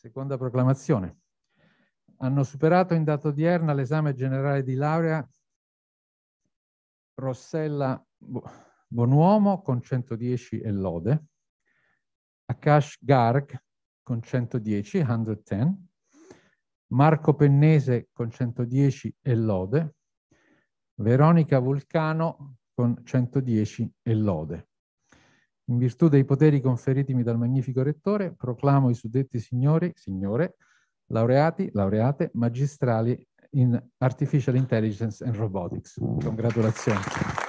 Seconda proclamazione. Hanno superato in data odierna l'esame generale di laurea Rossella Bonuomo con 110 e lode, Akash Garg con 110, 110, Marco Pennese con 110 e lode, Veronica Vulcano con 110 e lode. In virtù dei poteri conferitimi dal magnifico rettore, proclamo i suddetti signori, signore, laureati, laureate, magistrali in Artificial Intelligence and Robotics. Congratulazioni.